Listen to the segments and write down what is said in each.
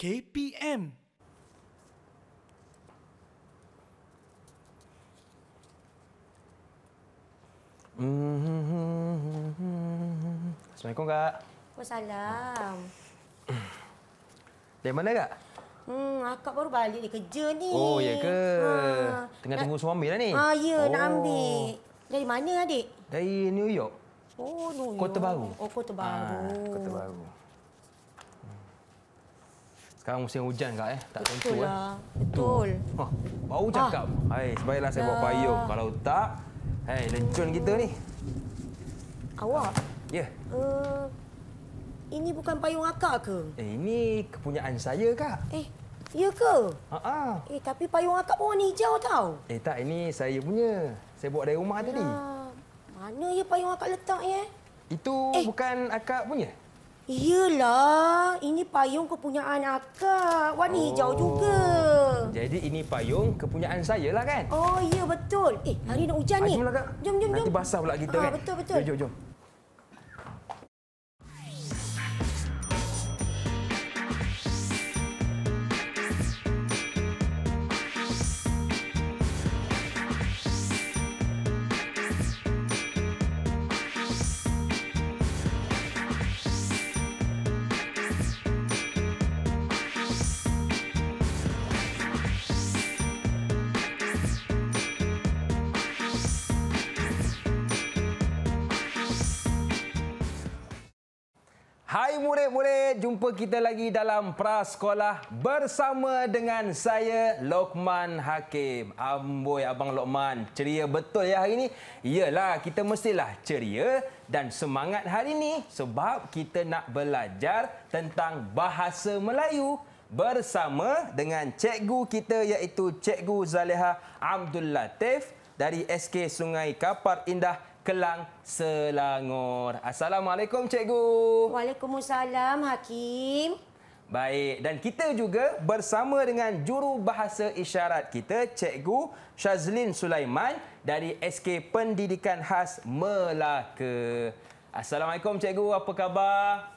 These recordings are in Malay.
KPM. Assalamualaikum, Kak. Waalaikumsalam. Dari mana, Kak? Hmm, akak baru balik dari kerja ni. Oh, ya ke? Ha. Tengah tunggu suami dah ni. Ha, ah, ya, oh. nak ambil. Dari mana, adik? Dari New York. Oh, New York. Kota Baru. Oh, Kota Baru. Ha, Kota Baru. Sekarang musim hujan kak eh. Tak tentu eh? lah. Betul. Oh, bau ah. cakap. Ah. Hai, sebaiklah saya bawa payung. Kalau tak, hai lencun kita ni. Awak? Ya. Yeah. Uh, ini bukan payung akak ke? Eh, ini kepunyaan saya kak. Eh, ya ke? Ha Eh, tapi payung akak pun warna hijau tau. Eh, tak. Ini saya punya. Saya bawa dari rumah tadi. Ah, mana ya payung akak letak ya? Itu eh. bukan akak punya? Yelah, ini payung kepunyaan akak. Warna oh. hijau juga. Oh, jadi ini payung kepunyaan saya lah kan? Oh, ya betul. Eh, hari nak hujan ni. Ah, jom, lah, jom, jom. Nanti basah pula kita ha, kan? Betul, betul. Jom, jom. jom. Hai murid-murid, jumpa kita lagi dalam prasekolah bersama dengan saya Lokman Hakim. Amboi abang Lokman, ceria betul ya hari ini? Iyalah, kita mestilah ceria dan semangat hari ini sebab kita nak belajar tentang bahasa Melayu bersama dengan cikgu kita iaitu Cikgu Zaleha Abdul Latif dari SK Sungai Kapar Indah Kelang, Selangor. Assalamualaikum cikgu. Waalaikumsalam Hakim. Baik, dan kita juga bersama dengan juru bahasa isyarat kita, Cikgu Shazlin Sulaiman dari SK Pendidikan Khas Melaka. Assalamualaikum Cikgu, apa khabar?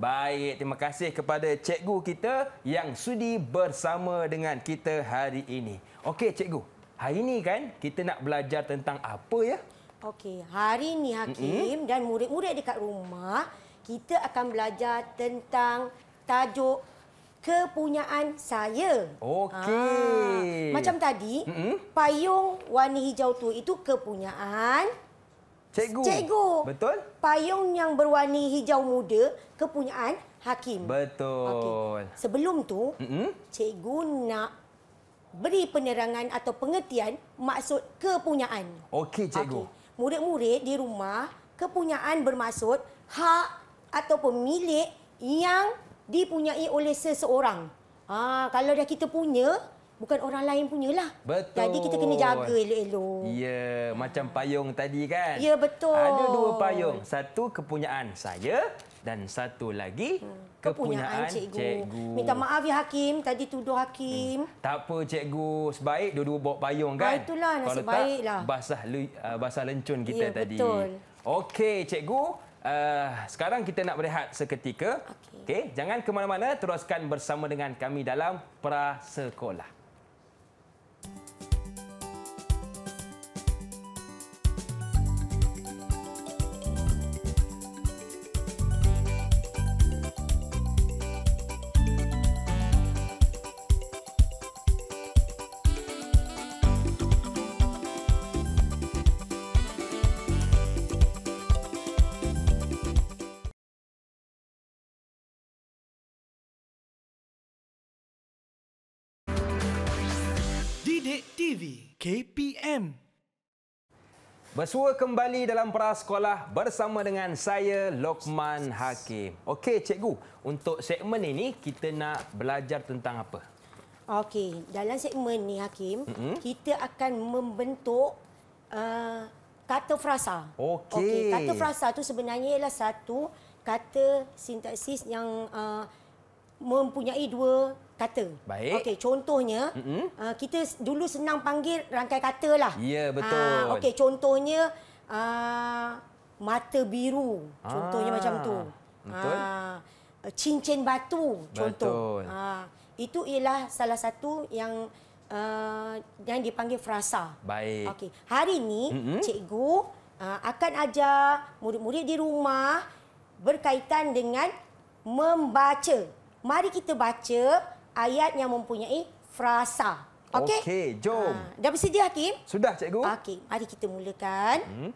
Baik, terima kasih kepada Cikgu kita yang sudi bersama dengan kita hari ini. Okey Cikgu, hari ini kan kita nak belajar tentang apa ya? Okey, hari ni Hakim mm-hmm. dan murid-murid dekat rumah, kita akan belajar tentang tajuk kepunyaan saya. Okey. Ha. Macam tadi, mm-hmm. payung warna hijau tu itu kepunyaan cikgu. Cikgu. Betul? Payung yang berwarna hijau muda kepunyaan Hakim. Betul. Okay. Sebelum tu, mm-hmm. cikgu nak beri penerangan atau pengertian maksud kepunyaan. Okey, cikgu. Okay murid-murid di rumah kepunyaan bermaksud hak atau pemilik yang dipunyai oleh seseorang. Ha, kalau dah kita punya, bukan orang lain punyalah. Betul. Jadi kita kena jaga elok-elok. Ya, macam payung tadi kan? Ya, betul. Ada dua payung. Satu kepunyaan saya dan satu lagi hmm kepunyaan cikgu. cikgu. Minta maaf ya Hakim, tadi tuduh Hakim. Hmm. Tak apa cikgu, sebaik dua-dua bawa payung kan? Ah, itulah nasib Kalau baiklah. Tak, basah ah, basah lencun kita ya, tadi. Betul. Okey cikgu, uh, sekarang kita nak berehat seketika. Okey, okay. jangan ke mana-mana, teruskan bersama dengan kami dalam prasekolah. Bersua kembali dalam prasekolah bersama dengan saya, Lokman Hakim. Okey, cikgu. Untuk segmen ini, kita nak belajar tentang apa? Okey, dalam segmen ni Hakim, mm-hmm. kita akan membentuk uh, kata frasa. Okey. Okay, kata frasa itu sebenarnya ialah satu kata sintaksis yang uh, mempunyai dua kata. Baik. Okey, contohnya mm-hmm. uh, kita dulu senang panggil rangkai kata lah. Ya, yeah, betul. Uh, Okey, contohnya uh, mata biru. Contohnya ah, macam tu. Betul. Uh, cincin batu contoh. Betul. Uh, itu ialah salah satu yang uh, yang dipanggil frasa. Baik. Okey, hari ini mm-hmm. cikgu uh, akan ajar murid-murid di rumah berkaitan dengan membaca. Mari kita baca ayat yang mempunyai frasa. Okey? Okey, jom. Ha, dah bersedia Hakim? Sudah, cikgu. Okey, mari kita mulakan. Hmm.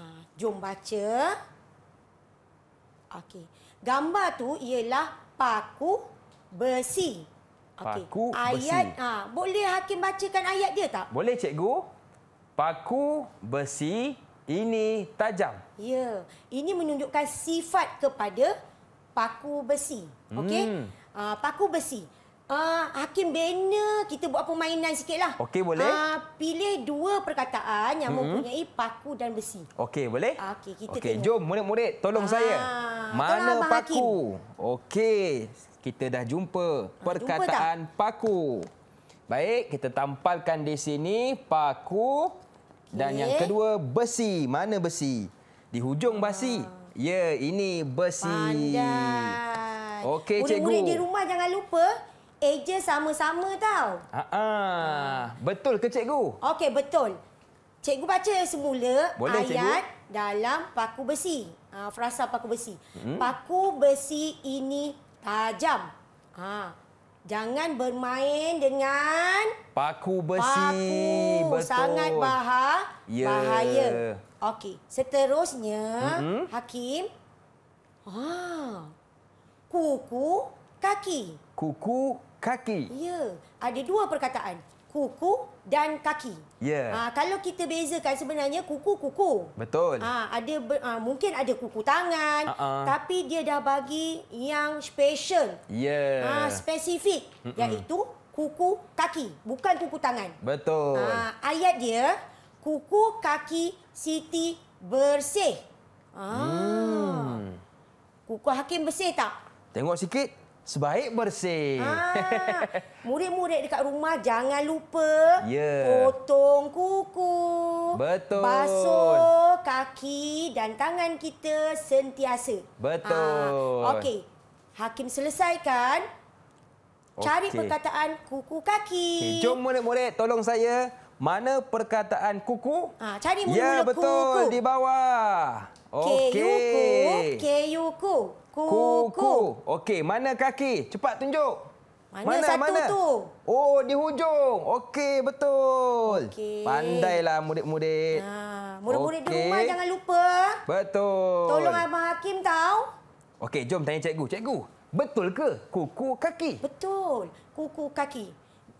Ha, jom baca. Okey. Gambar tu ialah paku besi. Okay. Paku ayat, besi. Ah, ha, boleh Hakim bacakan ayat dia tak? Boleh, cikgu. Paku besi ini tajam. Ya, ini menunjukkan sifat kepada paku besi. Okey? Uh, paku besi. Uh, Hakim bina kita buat permainan lah. Okey, boleh. Uh, pilih dua perkataan yang hmm. mempunyai paku dan besi. Okey, boleh? Uh, Okey, kita okay, jom murid-murid tolong uh, saya. Mana paku? Okey, kita dah jumpa perkataan jumpa paku. Baik, kita tampalkan di sini paku okay. dan yang kedua besi. Mana besi? Di hujung besi. Uh. Ya, ini besi. Pandai. Okey, cikgu. Murid-murid di rumah jangan lupa eja sama-sama tau. Ha ah. Hmm. Betul ke cikgu? Okey, betul. Cikgu baca semula Boleh, ayat cikgu? dalam paku besi. Ha, frasa paku besi. Hmm? Paku besi ini tajam. Ha. Jangan bermain dengan paku besi. Paku betul. sangat bahaya. Yeah. Bahaya. Okey. Seterusnya, mm-hmm. Hakim. Ha. Ah. Kuku kaki. Kuku kaki. Ya. Ada dua perkataan. Kuku dan kaki. Ya. Ha, kalau kita bezakan sebenarnya kuku-kuku. Betul. Ah ada ha, mungkin ada kuku tangan uh-uh. tapi dia dah bagi yang special. Ya. Yeah. Ha, spesifik Mm-mm. iaitu kuku kaki, bukan kuku tangan. Betul. Ha, ayat dia kuku kaki Siti bersih. Ah. Hmm. Kuku Hakim bersih tak? Tengok sikit. Sebaik bersih. Ah, murid-murid dekat rumah jangan lupa yeah. potong kuku. Betul. Basuh kaki dan tangan kita sentiasa. Betul. Ah, Okey. Hakim selesaikan. Cari okay. perkataan kuku kaki. Okay, jom murid-murid tolong saya. Mana perkataan kuku? Ha, cari mula ya, kuku. betul. Di bawah. Okey. K-U-K-U. Kuku. kuku. Okey, mana kaki? Cepat tunjuk. Mana, mana satu mana? tu? Oh, di hujung. Okey, betul. Okay. Pandailah murid-murid. Ah, murid-murid okay. di rumah jangan lupa. Betul. Tolong Abang Hakim tahu. Okey, jom tanya cikgu. Cikgu, betul ke kuku kaki? Betul. Kuku kaki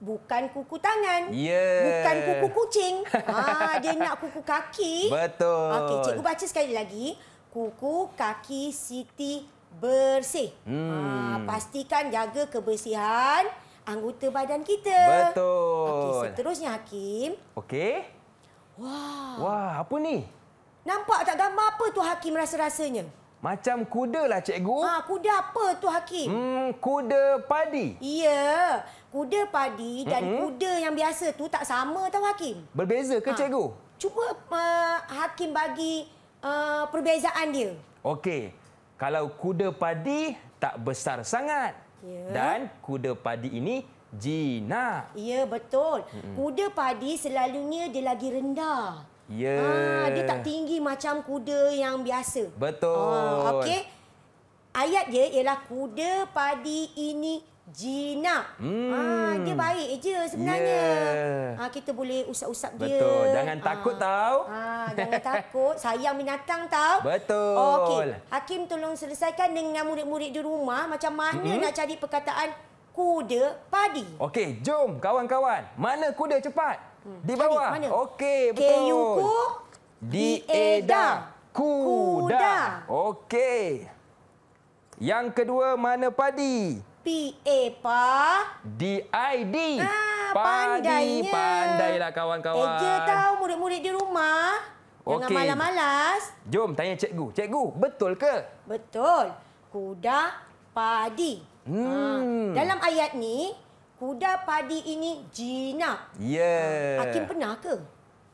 bukan kuku tangan. Yeah. Bukan kuku kucing. ah dia nak kuku kaki. Betul. Okey, cikgu baca sekali lagi. Kuku kaki Siti bersih. Ah, hmm. Ha, pastikan jaga kebersihan anggota badan kita. Betul. Okey, seterusnya Hakim. Okey. Wah. Wah, apa ni? Nampak tak gambar apa tu Hakim rasa-rasanya? Macam kuda lah cikgu. Ha, kuda apa tu Hakim? Hmm, kuda padi. Ya, kuda padi dan mm -hmm. kuda yang biasa tu tak sama tau Hakim. Berbeza ke ha. cikgu? Cuba uh, Hakim bagi uh, perbezaan dia. Okey, kalau kuda padi tak besar sangat ya. dan kuda padi ini jinak. Ya, betul. Mm -hmm. Kuda padi selalunya dia lagi rendah. Ya. Yeah. dia tak tinggi macam kuda yang biasa. Betul. Ha, Okey. Ayat dia ialah kuda padi ini jinak. Hmm. Ha, dia baik je sebenarnya. Yeah. Ya. Ha, kita boleh usap-usap dia. Betul. Jangan ah. takut tau. Ha, jangan takut. Sayang binatang tau. Betul. Okey. Hakim tolong selesaikan dengan murid-murid di rumah. Macam mana hmm? nak cari perkataan kuda padi. Okey. Jom kawan-kawan. Mana kuda cepat? Di bawah. Okey, betul. K U K D A D A kuda. Okey. Yang kedua mana padi? P A pa D I D. Ah, padi pandainya. pandailah kawan-kawan. Eja eh, tahu murid-murid di rumah. Okay. Jangan malas-malas. Jom tanya cikgu. Cikgu, betul ke? Betul. Kuda padi. Hmm. Ha, dalam ayat ni, kuda padi ini jinak. Ya. Yeah. Hakim pernah ke?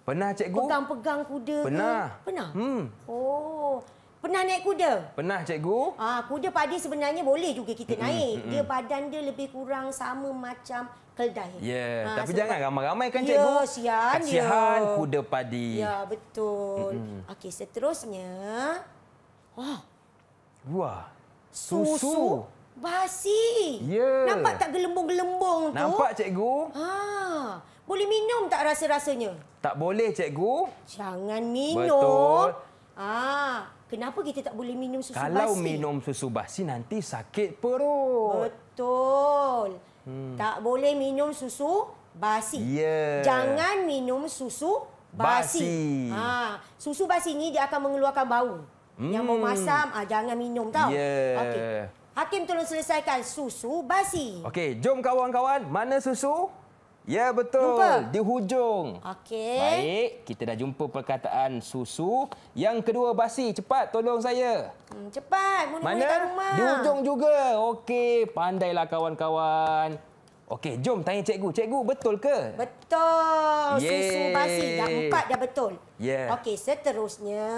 Pernah cikgu. Pegang-pegang kuda pernah. ke? Pernah. Hmm. Oh. Pernah naik kuda? Pernah cikgu. Ah kuda padi sebenarnya boleh juga kita mm -mm. naik. Mm -mm. Dia badan dia lebih kurang sama macam keldai. Ya, yeah. ha, tapi sebab... jangan ramai-ramai kan ya, cikgu. Ya, sian dia. Kasihan kuda padi. Ya, betul. Mm -mm. Okey, seterusnya. Wah. Wah. Susu. Susu. Basi. Ya. Nampak tak gelembung-gelembung tu? Nampak cikgu. Ha. Boleh minum tak rasa-rasanya? Tak boleh cikgu. Jangan minum. Betul. Ah, kenapa kita tak boleh minum susu Kalau basi? Kalau minum susu basi nanti sakit perut. Betul. Hmm. Tak boleh minum susu basi. Ya. Jangan minum susu basi. basi. Ha, susu basi ni dia akan mengeluarkan bau. Hmm. Yang mau masam, ah jangan minum tau. Ya. Okey. Hakim tolong selesaikan susu basi. Okey, jom kawan-kawan, mana susu? Ya betul, jumpa. di hujung. Okey. Baik, kita dah jumpa perkataan susu. Yang kedua basi, cepat tolong saya. Hmm, cepat, mana di rumah. Di hujung juga. Okey, pandailah kawan-kawan. Okey, jom tanya cikgu. Cikgu, betul ke? Betul. Yeay. Susu basi dah empat dah betul. Yeah. Okey, seterusnya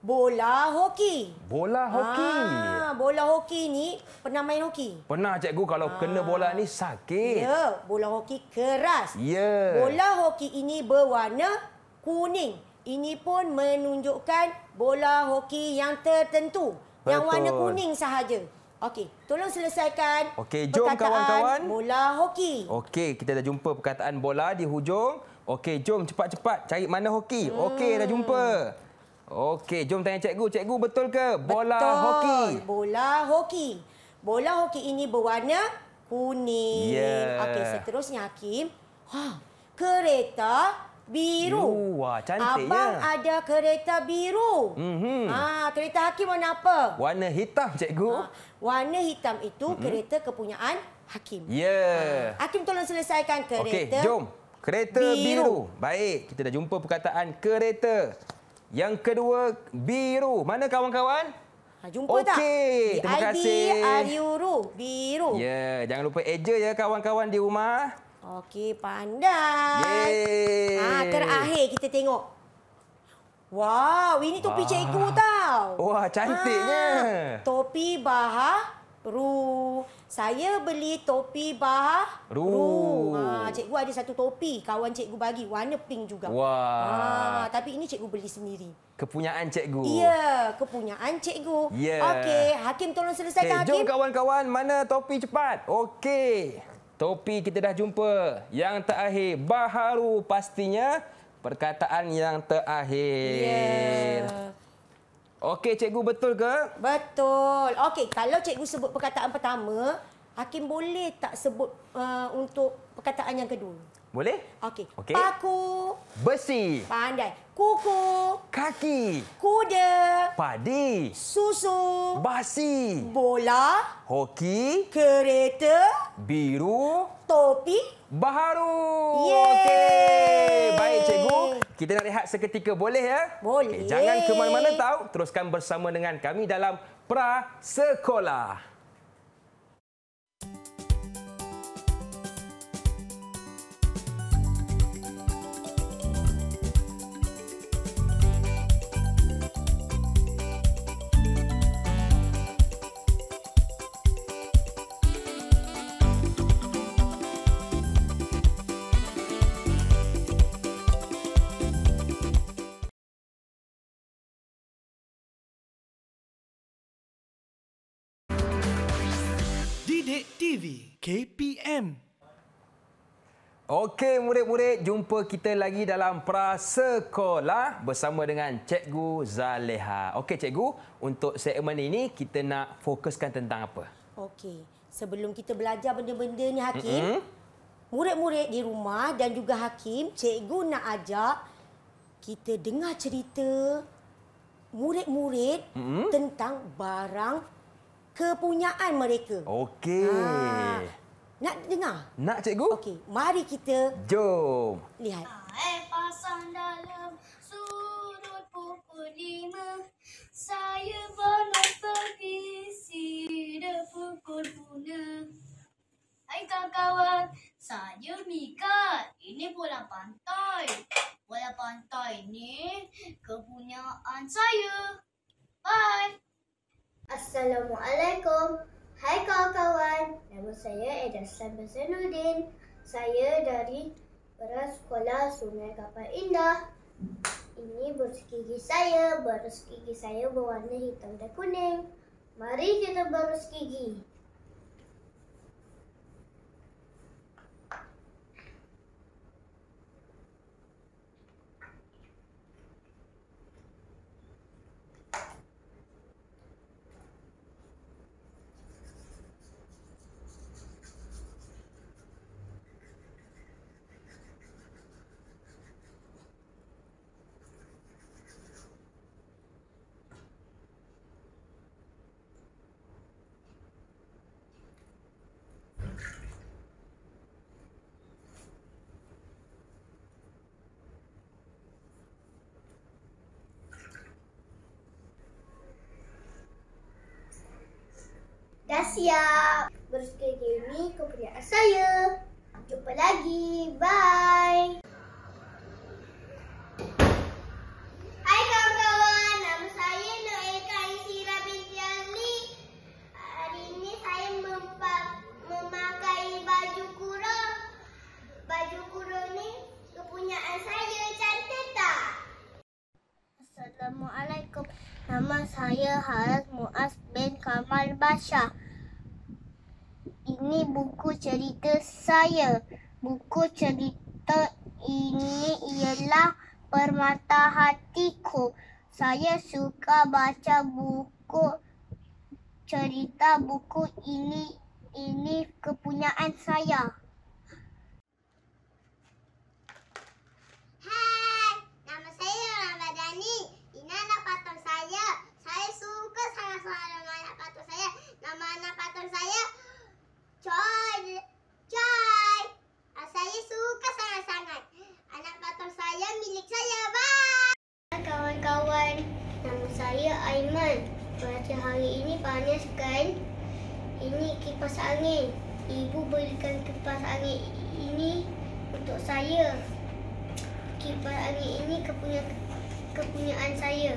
Bola hoki. Bola hoki. Ah, bola hoki ni pernah main hoki? Pernah cikgu kalau ah. kena bola ni sakit. Ya, bola hoki keras. Ya. Bola hoki ini berwarna kuning. Ini pun menunjukkan bola hoki yang tertentu. Betul. Yang warna kuning sahaja. Okey, tolong selesaikan. Okay, jom kawan-kawan. Bola hoki. Okey, kita dah jumpa perkataan bola di hujung. Okey, jom cepat-cepat cari mana hoki. Hmm. Okey, dah jumpa. Okey, jom tanya cikgu. Cikgu betul ke bola betul. hoki? Bola hoki. Bola hoki ini berwarna kuning. Yeah. Okey, seterusnya Hakim. Ha, kereta biru. Wah, cantik Abang ya. ada kereta biru. Mm -hmm. Ha, kereta Hakim warna apa? Warna hitam, cikgu. Ha, warna hitam itu mm -hmm. kereta kepunyaan Hakim. Ya. Yeah. Ha, Hakim tolong selesaikan kereta. Okey, jom. Kereta biru. biru. Baik, kita dah jumpa perkataan kereta. Yang kedua, biru. Mana kawan-kawan? Ha, jumpa okay. tak? Okey, terima kasih. Biru, biru. Ya, yeah. jangan lupa eja ya kawan-kawan di rumah. Okey, pandai. Ha, terakhir kita tengok. Wow, ini topi Wah. cikgu tau. Wah, cantiknya. Ha, topi bahasa. Ru. Saya beli topi bah. Ru. Ha, cikgu ada satu topi kawan cikgu bagi warna pink juga. Wah. Ha, tapi ini cikgu beli sendiri. Kepunyaan cikgu. Ya, kepunyaan cikgu. Ya. Okey, hakim tolong selesaikan okay, hakim. Jom kawan-kawan, mana topi cepat? Okey. Topi kita dah jumpa. Yang terakhir baharu pastinya perkataan yang terakhir. Ya. Okey, cikgu betul ke? Betul. Okey, kalau cikgu sebut perkataan pertama, Hakim boleh tak sebut uh, untuk perkataan yang kedua? Boleh? Okey. Okay. Paku. Besi. Pandai. Kuku. Kaki. Kuda. Padi. Susu. Basi. Bola. Hoki. Kereta. Biru. Topi. Baharu. Okey. Baik, cikgu. Kita nak rehat seketika. Boleh ya? Boleh. Okay. Jangan ke mana-mana tahu. Teruskan bersama dengan kami dalam prasekolah. Okey murid-murid, jumpa kita lagi dalam prasekolah bersama dengan Cikgu Zaleha. Okey Cikgu, untuk segmen ini kita nak fokuskan tentang apa? Okey, sebelum kita belajar benda-benda ni Hakim, murid-murid mm -hmm. di rumah dan juga Hakim, Cikgu nak ajak kita dengar cerita murid-murid mm -hmm. tentang barang kepunyaan mereka. Okey. Ha. Nak dengar? Nak cikgu? Okey, mari kita. Jom. Lihat. Ha, eh pasang dalam sudut pukul lima. Saya belum pergi sida pukul puna. Hai kawan-kawan, saya Mika. Ini bola pantai. Bola pantai ni kepunyaan saya. Bye. Assalamualaikum. Hai kawan-kawan, nama saya Edah Sambil Zainuddin. Saya dari Beras Sekolah Sungai Kapal Indah. Ini berus gigi saya. Berus gigi saya berwarna hitam dan kuning. Mari kita berus gigi. Dah siap. Berus kali ini kepunyaan saya. Jumpa lagi. Bye. Assalamualaikum. Nama saya Haras Muaz bin Kamal Basha. Ini buku cerita saya. Buku cerita ini ialah Permata Hatiku. Saya suka baca buku cerita buku ini ini kepunyaan saya. suka saya Choi Choi ah, saya suka sangat-sangat anak patung saya milik saya bye kawan-kawan nama saya Aiman Pada hari ini panas kan ini kipas angin ibu belikan kipas angin ini untuk saya kipas angin ini kepunyaan saya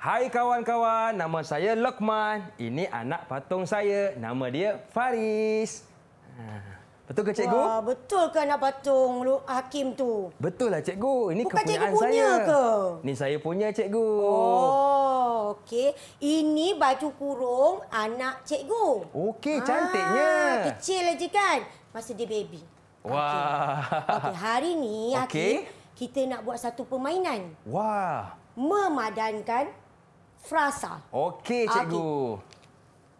Hai kawan-kawan, nama saya Lokman. Ini anak patung saya. Nama dia Faris. Ha, betul ke cikgu? Wah, betul ke anak patung Lu Hakim tu? Betul lah cikgu. Ini Bukan kepunyaan cikgu punya ke? Ini saya punya cikgu. Oh, okey. Ini baju kurung anak cikgu. Okey, ah, cantiknya. Ah, kecil aja kan masa dia baby. Wah. Okey, okay, hari ni Hakim kita nak buat satu permainan. Wah. Memadankan frasa. Okey, ah, cikgu. Okay.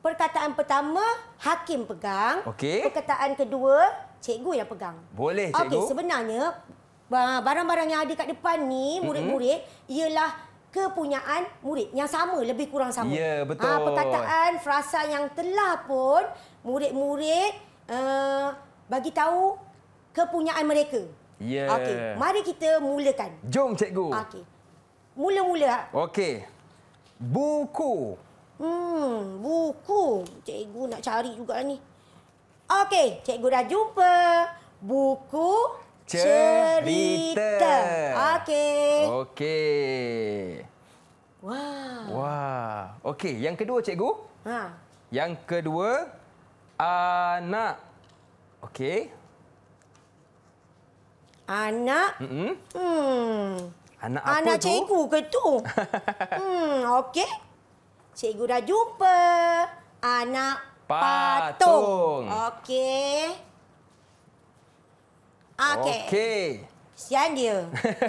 Perkataan pertama, hakim pegang. Okey. Perkataan kedua, cikgu yang pegang. Boleh, cikgu. Okey, sebenarnya barang-barang yang ada kat depan ni murid-murid mm-hmm. ialah kepunyaan murid yang sama lebih kurang sama. Ya, ah, betul. Ah ha, perkataan frasa yang telah pun murid-murid uh, bagi tahu kepunyaan mereka. Ya. Yeah. Okey, mari kita mulakan. Jom cikgu. Okey. Mula-mula. Okey. Buku. Hmm, buku. Cikgu nak cari juga ni. Okey, cikgu dah jumpa. Buku cerita. cerita. Okey. Okey. Wah. Wow. Wah. Wow. Okey, yang kedua cikgu? Ha. Yang kedua anak. Okey. Anak. Mm-hmm. Hmm. Anak, anak ah, apa cikgu tu? ke tu? hmm, okey. Cikgu dah jumpa. Anak patung. Okey. Okey. Okey. Sian dia.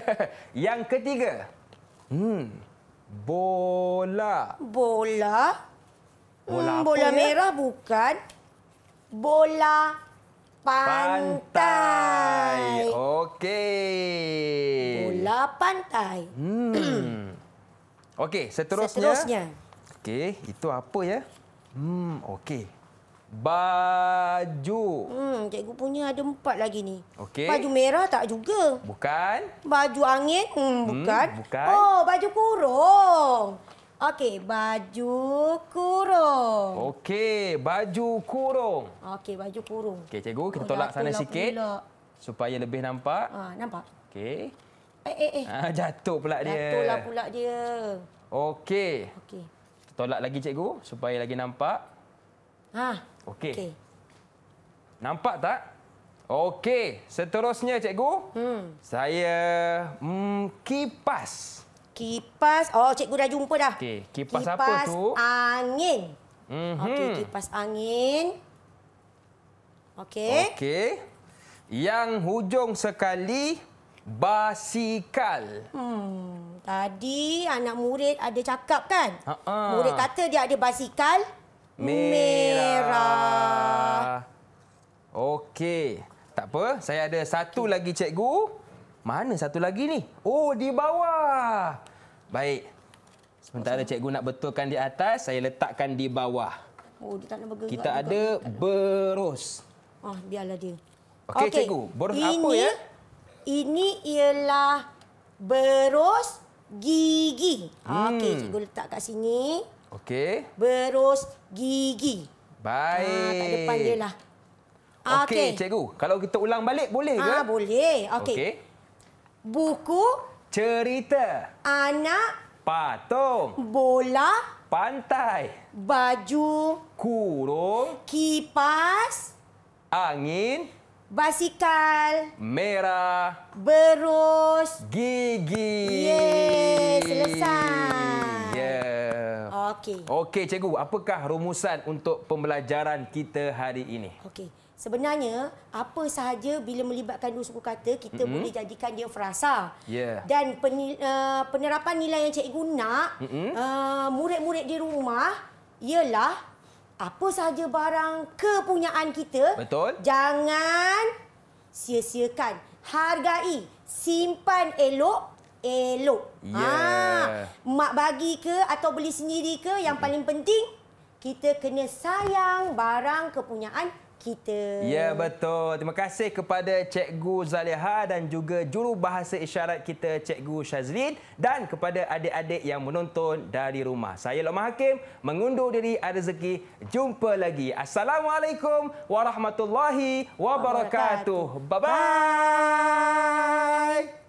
Yang ketiga. Hmm. Bola. Bola? Bola, hmm, bola ya? merah ya? bukan. Bola pantai. pantai. Okey. Bola pantai. Hmm. Okey, seterusnya. Seterusnya. Okey, itu apa ya? Hmm, okey. Baju. Hmm, cikgu punya ada empat lagi ni. Okey. Baju merah tak juga. Bukan. Baju angin? Hmm, hmm bukan. Hmm, bukan. Oh, baju kurung. Okey, baju kurung. Okey, baju kurung. Okey, baju kurung. Okey, cikgu, kita oh, tolak oh, sana sikit. Pulak. Supaya lebih nampak. Ah, nampak. Okey. Eh, eh, eh. Ah, jatuh pula dia. Jatuhlah pula dia. Okey. Okey. Kita tolak lagi, cikgu, supaya lagi nampak. Ha. Okey. Okey. Nampak tak? Okey, seterusnya cikgu. Hmm. Saya mm, kipas kipas. Oh, cikgu dah jumpa dah. Okey, kipas, kipas apa tu? Kipas angin. Mm Okey, kipas angin. Okey. Okey. Yang hujung sekali basikal. Hmm, tadi anak murid ada cakap kan? Uh -uh. Murid kata dia ada basikal merah. merah. Okey. Tak apa, saya ada satu okay. lagi cikgu. Mana satu lagi ni? Oh, di bawah. Baik. Sementara cikgu nak betulkan di atas, saya letakkan di bawah. Oh, dia tak nak bergerak. Kita ada berus. Oh, biarlah dia. Okey, okay. cikgu. Berus ini, apa ya? Ini ialah berus gigi. Ah, hmm. Okey, cikgu letak kat sini. Okey. Berus gigi. Ah, Baik. Lah. Ah, kat depan dia lah. Okey, okay. cikgu. Kalau kita ulang balik, boleh ke? Ah, boleh. Okey. Okay. Buku Cerita. Anak. Patung. Bola. Pantai. Baju. Kurung. Kipas. Angin. Basikal. Merah. Berus. Gigi. Yeay, selesai. Yeah. Okey. Okey, cikgu. Apakah rumusan untuk pembelajaran kita hari ini? Okey. Sebenarnya, apa sahaja bila melibatkan dua suku kata, kita mm -hmm. boleh jadikan dia frasa. Yeah. Dan eh, penerapan nilai yang cikgu nak, eh, murid-murid mm -hmm. di rumah, ialah apa sahaja barang kepunyaan kita, Betul. jangan sia-siakan. Hargai, simpan elok, elok. Ha. Yeah. Ha, mak bagi ke atau beli sendiri ke, yang mm -hmm. paling penting, kita kena sayang barang kepunyaan kita. Ya, betul. Terima kasih kepada Cikgu Zaliha dan juga juru bahasa isyarat kita Cikgu Syazlin dan kepada adik-adik yang menonton dari rumah. Saya Lokman Hakim mengundur diri Arzeki. Jumpa lagi. Assalamualaikum warahmatullahi wabarakatuh. Bye-bye.